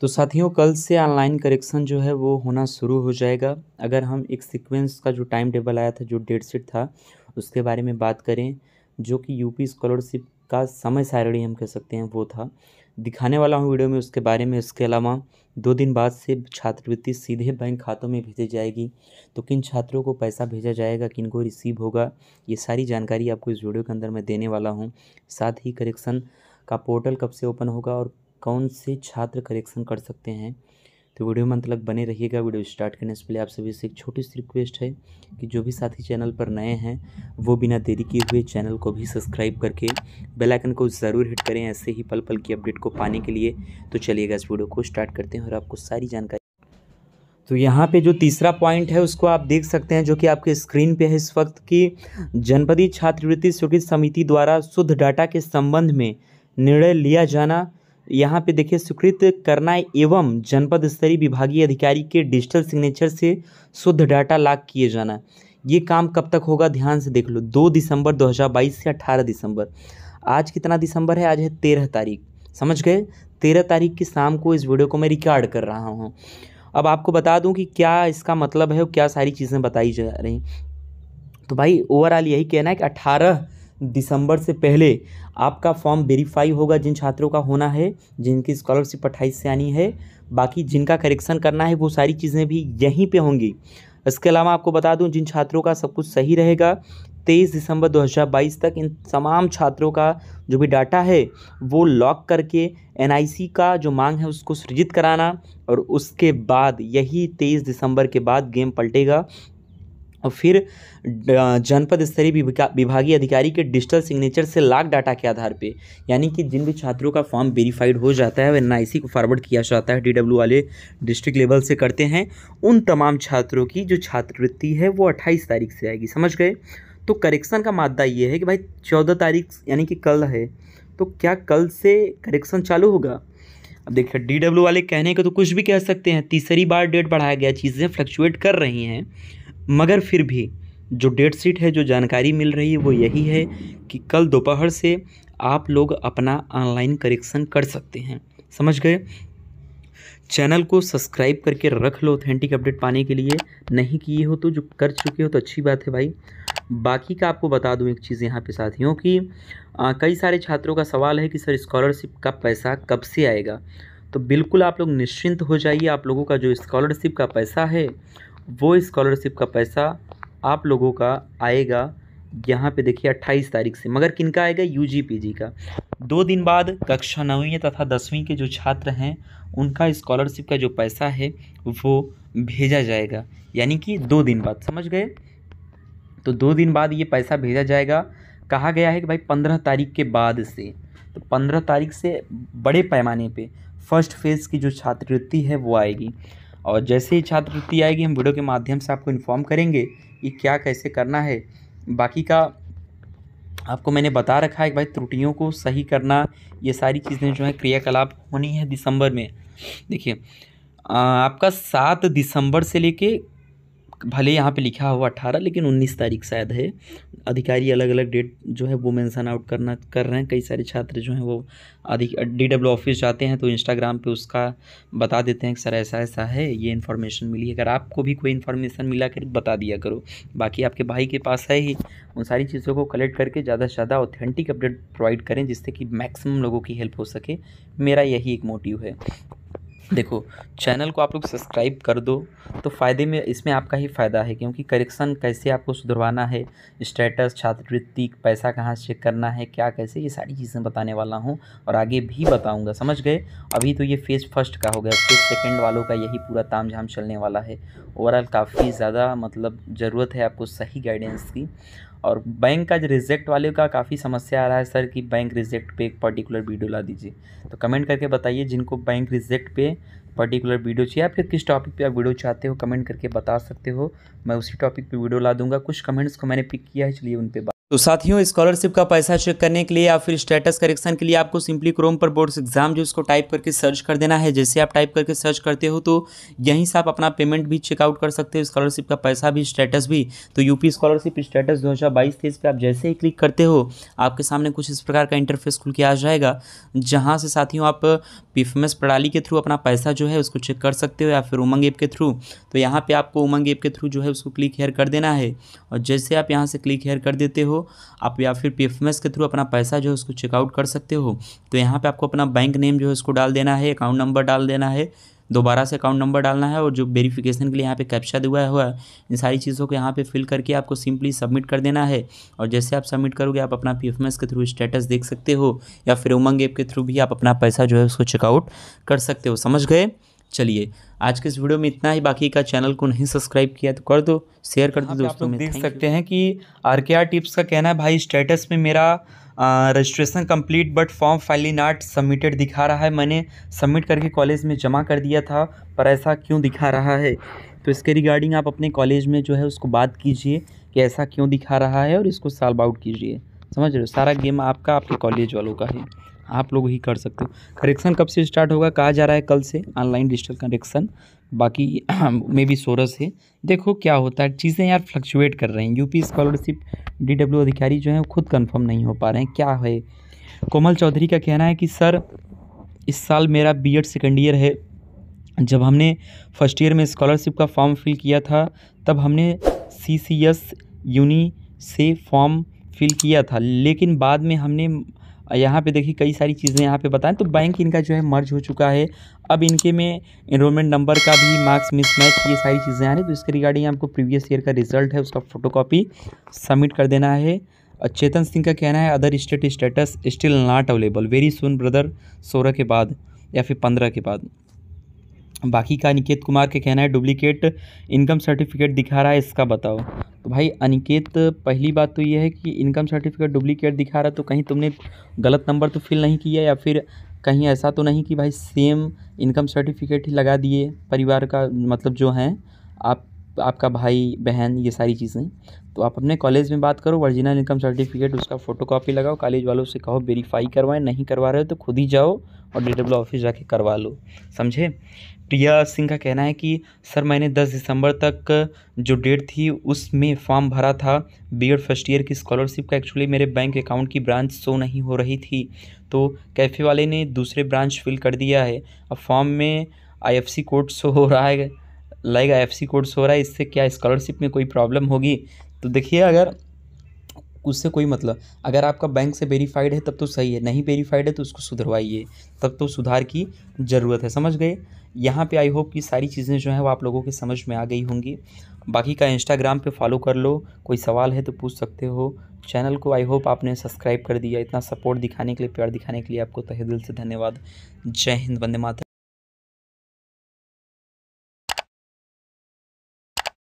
तो साथियों कल से ऑनलाइन करेक्शन जो है वो होना शुरू हो जाएगा अगर हम एक सीक्वेंस का जो टाइम टेबल आया था जो डेट शीट था उसके बारे में बात करें जो कि यूपी स्कॉलरशिप का समय सारणी हम कह सकते हैं वो था दिखाने वाला हूँ वीडियो में उसके बारे में इसके अलावा दो दिन बाद से छात्रवृत्ति सीधे बैंक खातों में भेजी जाएगी तो किन छात्रों को पैसा भेजा जाएगा किन को रिसीव होगा ये सारी जानकारी आपको इस वीडियो के अंदर मैं देने वाला हूँ साथ ही करेक्शन का पोर्टल कब से ओपन होगा और कौन से छात्र करेक्शन कर सकते हैं तो वीडियो में अंत तक बने रहिएगा वीडियो स्टार्ट करने से पहले आप सभी से एक छोटी सी रिक्वेस्ट है कि जो भी साथी चैनल पर नए हैं वो बिना देरी किए हुए चैनल को भी सब्सक्राइब करके बेल आइकन को ज़रूर हिट करें ऐसे ही पल पल की अपडेट को पाने के लिए तो चलिएगा इस वीडियो को स्टार्ट करते हैं और आपको सारी जानकारी तो यहाँ पे जो तीसरा पॉइंट है उसको आप देख सकते हैं जो कि आपके स्क्रीन पे है इस वक्त की जनपदी छात्रवृत्ति स्वीकृत समिति द्वारा शुद्ध डाटा के संबंध में निर्णय लिया जाना यहाँ पे देखिए स्वीकृत करना एवं जनपद स्तरीय विभागीय अधिकारी के डिजिटल सिग्नेचर से शुद्ध डाटा लाग किए जाना ये काम कब तक होगा ध्यान से देख लो दो दिसंबर 2022 से 18 दिसंबर आज कितना दिसंबर है आज है तेरह तारीख समझ गए तेरह तारीख की शाम को इस वीडियो को मैं रिकॉर्ड कर रहा हूँ अब आपको बता दूँ कि क्या इसका मतलब है और क्या सारी चीज़ें बताई जा रही तो भाई ओवरऑल यही कहना है कि अठारह दिसंबर से पहले आपका फॉर्म वेरीफाई होगा जिन छात्रों का होना है जिनकी स्कॉलरशिप अट्ठाईस से आनी है बाकी जिनका करेक्शन करना है वो सारी चीज़ें भी यहीं पे होंगी इसके अलावा आपको बता दूं जिन छात्रों का सब कुछ सही रहेगा तेईस दिसंबर 2022 तक इन तमाम छात्रों का जो भी डाटा है वो लॉक करके एन का जो मांग है उसको सृजित कराना और उसके बाद यही तेईस दिसंबर के बाद गेम पलटेगा और फिर जनपद स्तरीय विभागीय अधिकारी के डिजिटल सिग्नेचर से लाख डाटा के आधार पे यानी कि जिन भी छात्रों का फॉर्म वेरीफाइड हो जाता है वह एन को फॉरवर्ड किया जाता है डीडब्ल्यू वाले डिस्ट्रिक्ट लेवल से करते हैं उन तमाम छात्रों की जो छात्रवृत्ति है वो अट्ठाईस तारीख से आएगी समझ गए तो करेक्शन का मादा ये है कि भाई चौदह तारीख यानी कि कल है तो क्या कल से करेक्शन चालू होगा अब देखिए डी वाले कहने का तो कुछ भी कह सकते हैं तीसरी बार डेट बढ़ाया गया चीज़ें फ्लक्चुएट कर रही हैं मगर फिर भी जो डेट शीट है जो जानकारी मिल रही है वो यही है कि कल दोपहर से आप लोग अपना ऑनलाइन करेक्शन कर सकते हैं समझ गए चैनल को सब्सक्राइब करके रख लो ऑथेंटिक अपडेट पाने के लिए नहीं किए हो तो जो कर चुके हो तो अच्छी बात है भाई बाकी का आपको बता दूं एक चीज़ यहाँ पे साथियों कि कई सारे छात्रों का सवाल है कि सर स्कॉलरशिप का पैसा कब से आएगा तो बिल्कुल आप लोग निश्चिंत हो जाइए आप लोगों का जो स्कॉलरशिप का पैसा है वो स्कॉलरशिप का पैसा आप लोगों का आएगा यहाँ पे देखिए 28 तारीख से मगर किन का आएगा यू जी पी जी का दो दिन बाद कक्षा नवीं तथा दसवीं के जो छात्र हैं उनका स्कॉलरशिप का जो पैसा है वो भेजा जाएगा यानी कि दो दिन बाद समझ गए तो दो दिन बाद ये पैसा भेजा जाएगा कहा गया है कि भाई पंद्रह तारीख के बाद से तो पंद्रह तारीख से बड़े पैमाने पे फर्स्ट फेज़ की जो छात्रवृत्ति है वो आएगी और जैसे ही छात्रवृत्ति आएगी हम वीडियो के माध्यम से आपको इन्फॉर्म करेंगे कि क्या कैसे करना है बाकी का आपको मैंने बता रखा है कि भाई त्रुटियों को सही करना ये सारी चीज़ें जो है क्रियाकलाप होनी है दिसंबर में देखिए आपका सात दिसंबर से लेके भले यहाँ पे लिखा हुआ अट्ठारह लेकिन उन्नीस तारीख शायद है अधिकारी अलग अलग डेट जो है वो मेंशन आउट करना कर रहे हैं कई सारे छात्र जो हैं वो अधिक डी डब्ल्यू ऑफिस जाते हैं तो इंस्टाग्राम पे उसका बता देते हैं कि सर ऐसा ऐसा है ये इन्फॉर्मेशन मिली अगर आपको भी कोई इन्फॉर्मेशन मिला कर बता दिया करो बाकी आपके भाई के पास है ही उन सारी चीज़ों को कलेक्ट करके ज़्यादा से ज़्यादा ऑथेंटिक अपडेट प्रोवाइड करें जिससे कि मैक्सिमम लोगों की हेल्प हो सके मेरा यही एक मोटिव है देखो चैनल को आप लोग सब्सक्राइब कर दो तो फ़ायदे में इसमें आपका ही फ़ायदा है क्योंकि करेक्शन कैसे आपको सुधरवाना है स्टेटस छात्रवृत्ति पैसा कहाँ चेक करना है क्या कैसे ये सारी चीज़ें बताने वाला हूँ और आगे भी बताऊँगा समझ गए अभी तो ये फेज़ फर्स्ट का हो गया फेज़ सेकेंड वालों का यही पूरा ताम झाम चलने वाला है ओवरऑल काफ़ी ज़्यादा मतलब ज़रूरत है आपको सही गाइडेंस की और बैंक का जो रिजेक्ट वाले का काफ़ी समस्या आ रहा है सर कि बैंक रिजेक्ट पे एक पर्टिकुलर वीडियो ला दीजिए तो कमेंट करके बताइए जिनको बैंक रिजेक्ट पे पर्टिकुलर वीडियो चाहिए या फिर किस टॉपिक पे आप वीडियो चाहते हो कमेंट करके बता सकते हो मैं उसी टॉपिक पे वीडियो ला दूंगा कुछ कमेंट्स को मैंने पिक किया है चलिए उन पर तो साथियों स्कॉलरशिप का पैसा चेक करने के लिए या फिर स्टेटस करेक्शन के लिए आपको सिंपली क्रोम पर बोर्ड्स एग्जाम जो इसको टाइप करके सर्च कर देना है जैसे आप टाइप करके सर्च करते हो तो यहीं से आप अपना पेमेंट भी चेकआउट कर सकते हो स्कॉलरशिप का पैसा भी स्टेटस भी तो यूपी स्कॉलरशिप स्टेटस दो हज़ार बाईस तेईस पर आप जैसे ही क्लिक करते हो आपके सामने कुछ इस प्रकार का इंटरफेस खुल के आ जाएगा जहाँ से साथियों आप पी प्रणाली के थ्रू अपना पैसा जो है उसको चेक कर सकते हो या फिर उमंग ऐप के थ्रू तो यहाँ पर आपको उमंग ऐप के थ्रू जो है उसको क्लिक हेयर कर देना है और जैसे आप यहाँ से क्लिक हेयर कर देते हो हो आप या फिर पी के थ्रू अपना पैसा जो है उसको चेकआउट कर सकते हो तो यहाँ पर आपको अपना बैंक नेम जो है उसको डाल देना है अकाउंट नंबर डाल देना है दोबारा से अकाउंट नंबर डालना है और जो वेरिफिकेशन के लिए यहाँ पे कैप्चा दिया हुआ है इन सारी चीज़ों को यहाँ पे फिल करके आपको सिंपली सबमिट कर देना है और जैसे आप सबमिट करोगे आप अपना पी के थ्रू स्टेटस देख सकते हो या फिर उमंग ऐप के थ्रू भी आप अपना पैसा जो है उसको चेकआउट कर सकते हो समझ गए चलिए आज के इस वीडियो में इतना ही बाकी का चैनल को नहीं सब्सक्राइब किया तो कर दो शेयर कर दो हाँ दोस्तों में देख सकते हैं कि आर के आर टिप्स का कहना है भाई स्टेटस में मेरा registration complete but form finally not submitted दिखा रहा है मैंने सबमिट करके कॉलेज में जमा कर दिया था पर ऐसा क्यों दिखा रहा है तो इसके रिगार्डिंग आप अपने कॉलेज में जो है उसको बात कीजिए कि ऐसा क्यों दिखा रहा है और इसको सॉल्व आउट कीजिए समझ रहे हो सारा गेम आपका आपके कॉलेज वालों का है आप लोग ही कर सकते हो करेक्शन कब से स्टार्ट होगा कहा जा रहा है कल से ऑनलाइन डिजिटल करेक्शन बाकी मे बी सोरस है देखो क्या होता है चीज़ें यार फ्लक्चुएट कर रही हैं यूपी स्कॉलरशिप डी अधिकारी जो है वो खुद कन्फर्म नहीं हो पा रहे हैं क्या है कोमल चौधरी का कहना है कि सर इस साल मेरा बी एड सेकेंड ईयर है जब हमने फर्स्ट ईयर में स्कॉलरशिप का फॉर्म फिल किया था तब हमने सी सी एस यूनी से फॉर्म फिल किया था लेकिन बाद में हमने यहाँ पे देखिए कई सारी चीज़ें यहाँ पे बताएं तो बैंक इनका जो है मर्ज हो चुका है अब इनके में इनरोलमेंट नंबर का भी मार्क्स मिसमैच ये सारी चीज़ें आ रही तो इसके रिगार्डिंग आपको प्रीवियस ईयर का रिजल्ट है उसका फोटोकॉपी सबमिट कर देना है और चेतन सिंह का कहना है other state status still not available very soon brother सोलह के बाद या फिर पंद्रह के बाद बाकी का निकेत कुमार का कहना है डुप्लीकेट इनकम सर्टिफिकेट दिखा रहा है इसका बताओ तो भाई अनिकेत पहली बात तो ये है कि इनकम सर्टिफिकेट डुप्लीकेट दिखा रहा तो कहीं तुमने गलत नंबर तो फिल नहीं किया या फिर कहीं ऐसा तो नहीं कि भाई सेम इनकम सर्टिफिकेट ही लगा दिए परिवार का मतलब जो हैं आप आपका भाई बहन ये सारी चीज़ें तो आप अपने कॉलेज में बात करो ओरिजिनल इनकम सर्टिफिकेट उसका फ़ोटो कॉपी लगाओ कॉलेज वालों से कहो वेरीफाई करवाएं नहीं करवा रहे हो तो खुद ही जाओ और डी डब्ल्यू ऑफिस जाके करवा लो समझे प्रिया सिंह का कहना है कि सर मैंने 10 दिसंबर तक जो डेट थी उसमें फॉर्म भरा था बी एड फर्स्ट ईयर की स्कॉलरशिप का एक्चुअली मेरे बैंक अकाउंट की ब्रांच शो नहीं हो रही थी तो कैफ़े वाले ने दूसरे ब्रांच फिल कर दिया है अब फॉर्म में सी कोड शो हो रहा है like I F C code show हो रहा है इससे क्या स्कॉलरशिप में कोई प्रॉब्लम होगी तो देखिए अगर उससे कोई मतलब अगर आपका बैंक से वेरीफाइड है तब तो सही है नहीं वेरीफाइड है तो उसको सुधरवाइए तब तो सुधार की ज़रूरत है समझ गए यहाँ पे आई होप कि सारी चीज़ें जो हैं वो आप लोगों के समझ में आ गई होंगी बाकी का इंस्टाग्राम पे फॉलो कर लो कोई सवाल है तो पूछ सकते हो चैनल को आई होप आपने सब्सक्राइब कर दिया इतना सपोर्ट दिखाने के लिए प्यार दिखाने के लिए आपको तहे दिल से धन्यवाद जय हिंद वंदे माता